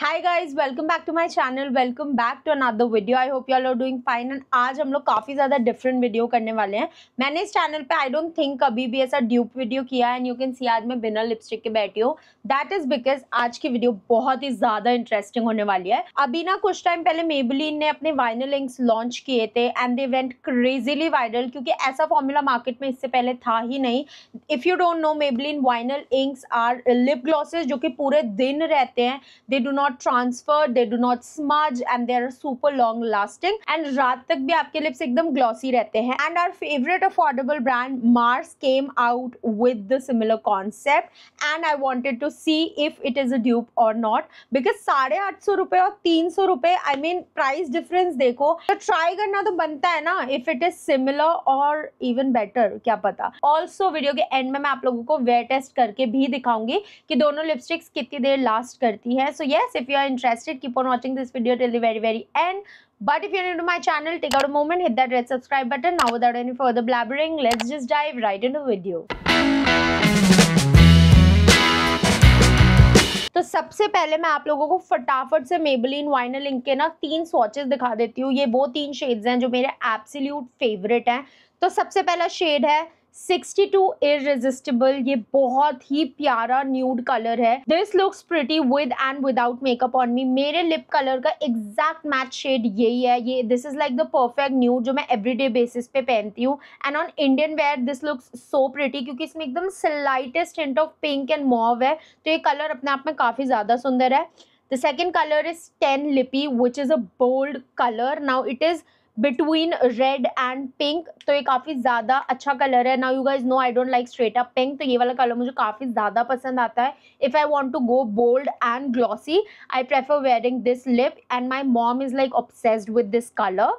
Hi guys welcome back to my channel welcome back to another video I hope you are doing fine and आज हम लोग काफ़ी ज़्यादा different video करने वाले हैं मैंने इस चैनल पे आई डोंट थिंक कभी भी ऐसा ड्यूप वीडियो किया एंड यू कैन सी आज मैं बिना लिपस्टिक के बैठी हूँ दैट इज़ बिकॉज आज की वीडियो बहुत ही ज़्यादा इंटरेस्टिंग होने वाली है अभी ना कुछ टाइम पहले मेबलिन ने अपने वाइनल लिंक्स लॉन्च किए थे and they went crazily viral क्योंकि ऐसा फॉर्मूला मार्केट में इससे पहले था ही नहीं if you don't know Maybelline vinyl inks are lip glosses जो कि पूरे दिन रहते हैं they do not not transfer they do not smudge and they are super long lasting and रात तक भी आपके लिप्स एकदम ग्लॉसी रहते हैं and our favourite affordable brand Mars came out with the similar concept and I wanted to see if it is a dupe और not because साढ़े आठ सौ रुपए और तीन सौ रुपए आई मीन प्राइस डिफरेंस देखो तो ट्राई करना तो बनता है ना इफ इट इज सिमिलर और इवन बेटर क्या पता ऑल्सो वीडियो के एंड में मैं आप लोगों को वेयर टेस्ट करके भी दिखाऊंगी कि दोनों लिपस्टिक्स कितनी देर लास्ट करती है so yes if you are interested keep on watching this video till the very very end but if you're new to my channel take out a moment hit that red subscribe button now without any further blabbering let's just dive right into the video तो सबसे पहले मैं आप लोगों को फटाफट से Maybelline vinyl ink के ना तीन स्वॉचेस दिखा देती हूँ ये वो तीन शेड्स हैं जो मेरे एब्सोल्यूट फेवरेट हैं तो सबसे पहला शेड है 62 irresistible ये बहुत ही प्यारा न्यूड कलर है this looks pretty with and without makeup on me मेरे लिप कलर का एग्जैक्ट मैच शेड यही है ये this is like the perfect nude जो मैं एवरीडे बेसिस पे पहनती हूँ and on Indian wear this looks so pretty क्योंकि इसमें एकदम slightest hint of pink and mauve है तो ये कलर अपने आप में काफ़ी ज़्यादा सुंदर है the second colour is ten Lippy which is a bold colour now it is between red and pink तो ये काफ़ी ज़्यादा अच्छा कलर है ना you guys know I don't like straight up pink तो ये वाला कलर मुझे काफ़ी ज़्यादा पसंद आता है if I want to go bold and glossy I prefer wearing this lip and my mom is like obsessed with this colour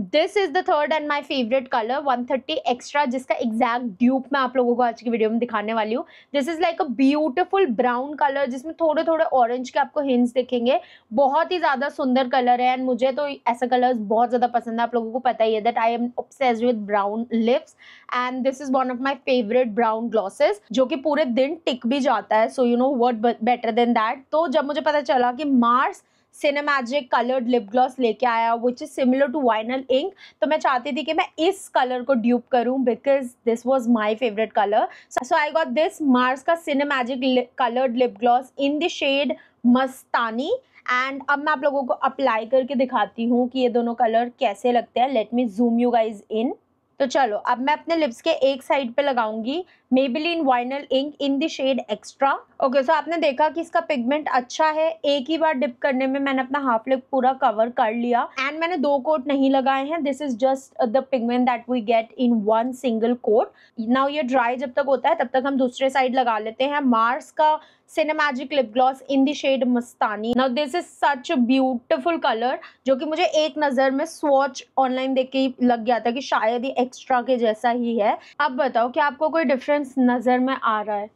this is the third and my favourite colour 130 extra जिसका एग्जैक्ट dupe मैं आप लोगों को आज की video में दिखाने वाली हूँ this is like a beautiful brown colour जिसमें थोड़े थोड़े ऑरेंज के आपको हिंस दिखेंगे बहुत ही ज़्यादा सुंदर कलर है एंड मुझे तो ऐसा कलर बहुत ज़्यादा पसंद है आप लोगों को पता ही है that I am obsess with brown lips and this is one of my favourite brown glosses जो कि पूरे दिन टिक भी जाता है so you know what better than that तो जब मुझे पता चला कि Mars Cinemagic coloured lip gloss लेके आया which is similar to vinyl ink तो मैं चाहती थी कि मैं इस कलर को ड्यूप करूँ because this was my favourite colour so I got this Mars का Cinemagic coloured lip gloss in the shade Mastani and अब मैं आप लोगों को अप्लाई करके दिखाती हूँ कि ये दोनों कलर कैसे लगते हैं let me zoom you guys in तो चलो अब मैं अपने लिप्स के एक साइड पे लगाऊंगी Maybelline vinyl ink in the shade extra okay so आपने देखा कि इसका पिगमेंट अच्छा है एक ही बार डिप करने में मैंने अपना हाफ लिप पूरा कवर कर लिया एंड मैंने दो कोट नहीं लगाए हैं this is just the pigment that we get in one single coat now ये ड्राई जब तक होता है तब तक हम दूसरे साइड लगा लेते हैं मार्स का Cinemagic lip gloss in the shade Mastani now this is such beautiful colour जो कि मुझे एक नज़र में स्वॉच ऑनलाइन देख के लग गया था कि शायद ये एक्स्ट्रा के जैसा ही है अब बताओ कि आपको कोई डिफरेंस डिफरेंस नज़र में आ रहा है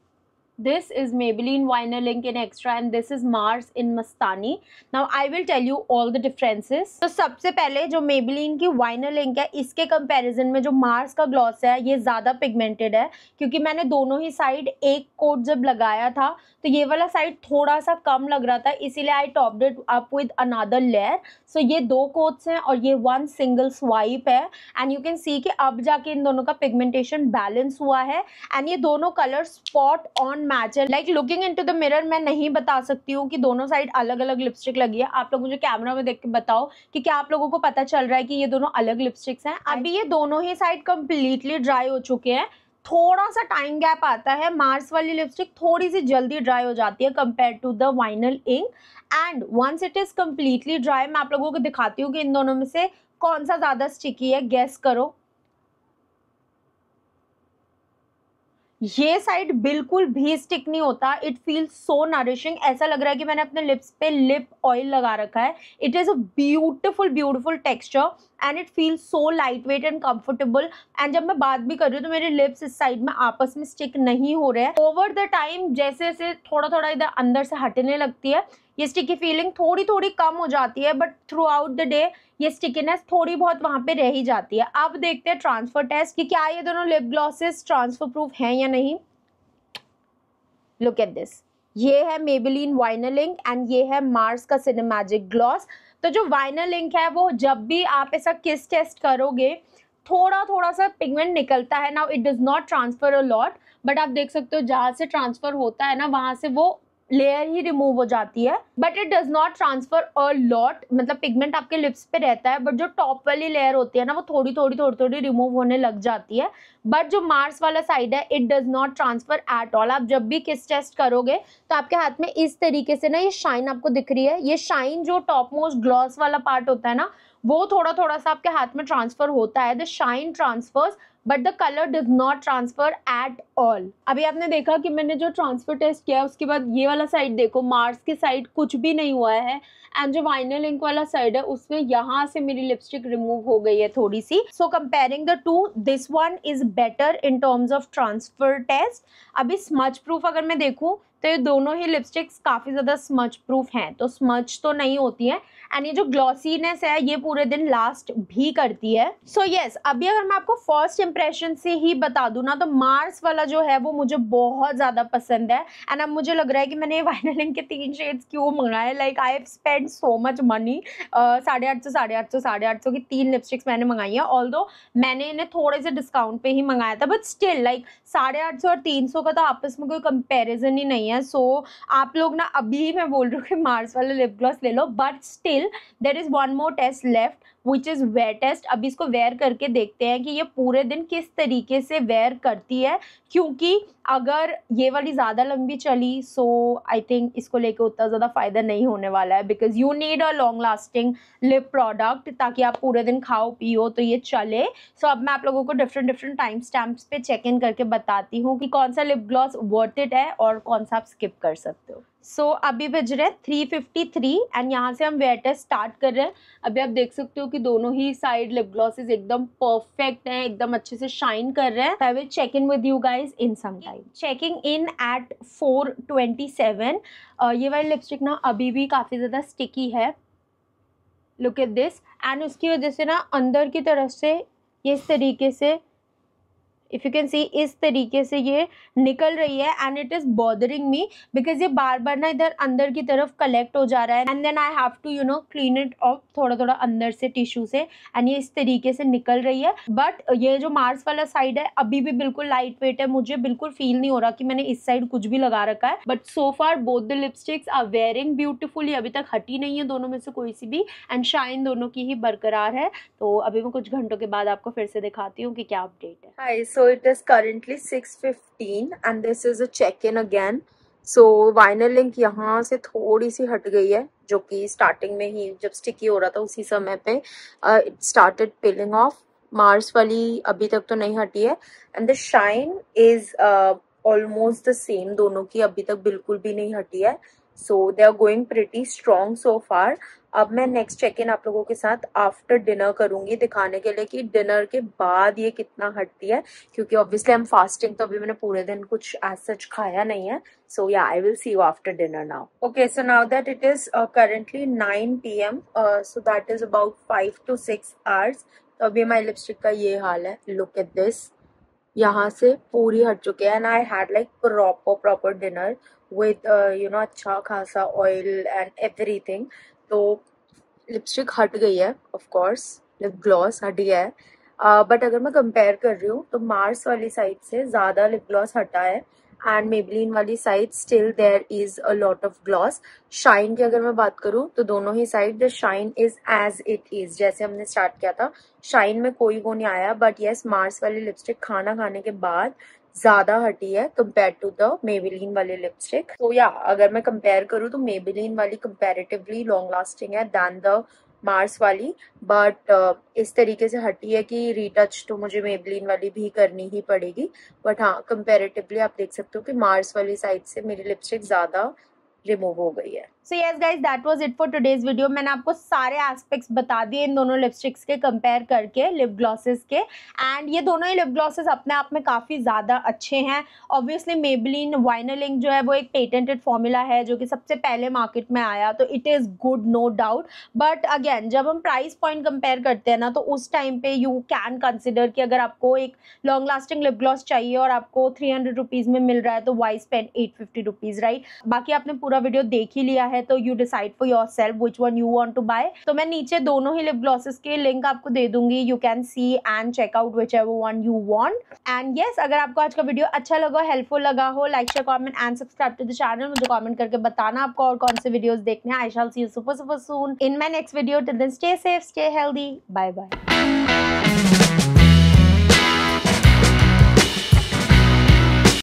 this is Maybelline Vinylink in Extra and this is Mars in Mastani. Now I will tell you all the differences. so sabse pehle jo Maybelline ki की Vinylink hai iske comparison mein jo Mars ka gloss hai ye zyada pigmented hai kyunki maine dono hi side ek coat jab lagaya tha to ye wala side thoda sa kam lag raha tha isliye I topped it up with another layer. So ye do coats hain aur ye one single swipe hai and you can see कि अब जाके in dono ka pigmentation balance hua hai and ye dono colors spot on match है like looking in the mirror मैं नहीं बता सकती हूँ कि दोनों साइड अलग अलग लिपस्टिक लगी है आप लोग मुझे कैमरा में देख के बताओ कि क्या आप लोगों को पता चल रहा है कि ये दोनों अलग लिपस्टिक्स हैं अभी ये दोनों ही साइड कम्प्लीटली ड्राई हो चुके हैं थोड़ा सा टाइम गैप आता है मार्स वाली लिपस्टिक थोड़ी सी जल्दी ड्राई हो जाती है compare to the vinyl ink and once it is completely dry मैं आप लोगों को दिखाती हूँ कि इन दोनों में से कौन सा ज़्यादा स्टिकी है गेस करो ये साइड बिल्कुल भी स्टिक नहीं होता इट फील सो नरिशिंग ऐसा लग रहा है कि मैंने अपने लिप्स पे लिप ऑयल लगा रखा है it is a beautiful beautiful texture and it feel so light weight and comfortable and जब मैं बात भी कर रही हूँ तो मेरे लिप्स इस साइड में आपस में स्टिक नहीं हो रहे हैं ओवर द टाइम जैसे जैसे थोड़ा थोड़ा इधर अंदर से हटने लगती है ये स्टिकी फीलिंग थोड़ी थोड़ी कम हो जाती है but throughout the day ये स्टिकीनेस थोड़ी बहुत वहाँ पे रह ही जाती है अब देखते हैं ट्रांसफ़र टेस्ट कि क्या ये दोनों लिप ग्लॉसेस ट्रांसफ़र प्रूफ हैं या नहीं लुक एट दिस ये है मेबेलिन वाइनलिंग एंड ये है मार्स का सिनेमैजिक ग्लॉस तो जो वाइनल इंक है वो जब भी आप ऐसा किस टेस्ट करोगे थोड़ा थोड़ा सा पिगमेंट निकलता है now it does not transfer a lot but आप देख सकते हो जहाँ से ट्रांसफ़र होता है ना वहाँ से वो लेयर ही रिमूव हो जाती है but it does not transfer a lot मतलब पिगमेंट आपके लिप्स पे रहता है बट जो टॉप वाली लेयर होती है ना वो थोड़ी थोड़ी थोड़ी थोड़ी रिमूव होने लग जाती है बट जो मार्स वाला साइड है it does not transfer at all आप जब भी किस टेस्ट करोगे तो आपके हाथ में इस तरीके से ना ये शाइन आपको दिख रही है ये शाइन जो टॉप मोस्ट ग्लॉस वाला पार्ट होता है ना वो थोड़ा थोड़ा सा आपके हाथ में ट्रांसफर होता है the shine transfers but the colour does not transfer at all अभी आपने देखा कि मैंने जो ट्रांसफर टेस्ट किया उसके बाद ये वाला साइड देखो मार्स के साइड कुछ भी नहीं हुआ है एंड जो वाइनल इंक वाला साइड है उसमें यहाँ से मेरी लिपस्टिक रिमूव हो गई है थोड़ी सी so comparing the two this one is better in terms of transfer test अभी स्मच प्रूफ अगर मैं देखूँ तो ये दोनों ही लिपस्टिक्स काफ़ी ज़्यादा स्मच प्रूफ हैं तो स्मच तो नहीं होती हैं एंड ये जो ग्लॉसीनेस है ये पूरे दिन लास्ट भी करती है सो so यस yes, अभी अगर मैं आपको फर्स्ट इम्प्रेशन से ही बता दूँ ना तो मार्स वाला जो है वो मुझे बहुत ज़्यादा पसंद है एंड अब मुझे लग रहा है कि मैंने वाइनलिन के तीन शेड्स क्यों मंगाए like I have spend so much money साढ़े आठ सौ साढ़े आठ सौ साढ़े आठ सौ की तीन लिपस्टिक्स मैंने मंगाई हैं ऑल मैंने इन्हें थोड़े से डिस्काउंट पे ही मंगाया था बट स्टिल लाइक साढ़े आठ सौ और तीन सौ का तो आपस में कोई कंपेरिजन ही नहीं नहीं है सो so, आप लोग ना अभी मैं बोल रही हूँ कि मार्स वाला लिप ग्लॉस ले लो but still there is one more test left which is wear test अभी इसको वेयर करके देखते हैं कि ये पूरे दिन किस तरीके से वेयर करती है क्योंकि अगर ये वाली ज़्यादा लंबी चली सो आई थिंक इसको लेके उतना ज़्यादा फ़ायदा नहीं होने वाला है because you need a long lasting lip product ताकि आप पूरे दिन खाओ पियो तो ये चले सो so, अब मैं आप लोगों को डिफरेंट डिफरेंट टाइम स्टैम्प पे चेक इन करके बताती हूँ कि कौन सा लिप ग्लॉस वर्थ इट है और कौन सा आप स्किप कर सकते हो सो so, अभी बज रहे थ्री फिफ्टी थ्री एंड यहाँ से हम वेयर टेस्ट स्टार्ट कर रहे हैं अभी आप देख सकते हो कि दोनों ही साइड लिप ग्लॉसेज एकदम परफेक्ट हैं एकदम अच्छे से शाइन कर रहे हैं I will check in with you guys in some time checking in at four twenty seven ये वाली लिपस्टिक ना अभी भी काफ़ी ज़्यादा स्टिकी है लुक एट दिस एंड उसकी वजह से ना अंदर की तरफ से ये इस तरीके से इफ़ यू कैन सी इस तरीके से ये निकल रही है and it is bothering me because ये बार बार ना इधर अंदर की तरफ कलेक्ट हो जा रहा है and then I have to you know clean it off थोड़ा थोड़ा अंदर से टिश्यू से एंड ये इस तरीके से निकल रही है बट ये जो मार्स वाला साइड है अभी भी बिल्कुल लाइट वेट है मुझे बिल्कुल फील नहीं हो रहा कि मैंने इस साइड कुछ भी लगा रखा है but so far both the lipsticks are wearing beautiful अभी तक हटी नहीं है दोनों में से कोई सी भी एंड शाइन दोनों की ही बरकरार है तो अभी मैं कुछ घंटों के बाद आपको फिर से दिखाती हूँ कि क्या अपडेट है so it is currently 6:15 and this is a check in again so vinyl ink यहाँ से थोड़ी सी हट गई है जो कि स्टार्टिंग में ही जब स्टिकी हो रहा था उसी समय पे it started peeling off Mars वाली अभी तक तो नहीं हटी है and the shine is almost the same दोनों की अभी तक बिल्कुल भी नहीं हटी है so they are going pretty strong so far अब मैं नेक्स्ट चेक इन आप लोगों के साथ आफ्टर डिनर करूंगी दिखाने के लिए कि डिनर के बाद ये कितना हटती है क्योंकि ऑब्वियसली एम फास्टिंग तो अभी मैंने पूरे दिन कुछ एज सच खाया नहीं है सो या I will see you after dinner now okay so now that it is currently nine P M so that is about five to six hours तो अभी माई लिपस्टिक का ये हाल है लुक एट दिस यहाँ से पूरी हट चुके हैं and I had like proper proper dinner with you know अच्छा खासा ऑयल एंड एवरीथिंग तो लिपस्टिक हट गई है ऑफ कोर्स लिप ग्लॉस हट गया है बट uh, अगर मैं कंपेयर कर रही हूँ तो मार्स वाली साइड से ज़्यादा लिप ग्लॉस हटा है एंड मेबलिन वाली side still there is a lot of gloss shine की अगर मैं बात करूँ तो दोनों ही side the shine is as it is जैसे हमने स्टार्ट किया था शाइन में कोई वो नहीं आया बट येस मार्स वाली लिपस्टिक खाना खाने के बाद ज़्यादा हटी है कम्पेयर टू द मेबिलीन वाले लिपस्टिक तो या अगर मैं कंपेयर करूँ तो मेबिलीन वाली कंपेरेटिवली लॉन्ग लास्टिंग है दैन द मार्स वाली बट uh, इस तरीके से हटी है कि रिटच तो मुझे मेबलिन वाली भी करनी ही पड़ेगी बट हाँ कंपेरेटिवली आप देख सकते हो कि मार्स वाली साइड से मेरी लिपस्टिक ज़्यादा रिमूव हो गई है so yes guys that was it for today's video मैंने आपको सारे एस्पेक्ट्स बता दिए इन दोनों लिपस्टिक्स के कंपेयर करके लिप ग्लॉसेस के एंड ये दोनों ही लिप ग्लॉसेस अपने आप में काफ़ी ज़्यादा अच्छे हैं ऑब्वियसली मेबलिन वाइनलिंग जो है वो एक पेटेंटेड फॉर्मूला है जो कि सबसे पहले मार्केट में आया तो it is good no doubt but again जब हम प्राइस पॉइंट कंपेयर करते हैं ना तो उस टाइम पे यू कैन कंसिडर कि अगर आपको एक लॉन्ग लास्टिंग लिप ग्लॉस चाहिए और आपको थ्री हंड्रेड रुपीज़ में मिल रहा है तो why spend eight fifty rupees right बाकी आपने पूरा वीडियो देख ही लिया है है तो you decide for yourself which one you want to buy तो मैं नीचे दोनों ही लिप ग्लॉसेस के लिंक आपको दे दूंगी you can see and check out whichever one you want and yes अगर आपको आज का वीडियो अच्छा लगा हेल्पफुल लगा हो like share comment and subscribe to the channel मुझे कॉमेंट करके बताना आपको और कौन से वीडियोज देखने I shall see super super soon in my next video till then stay safe stay healthy bye bye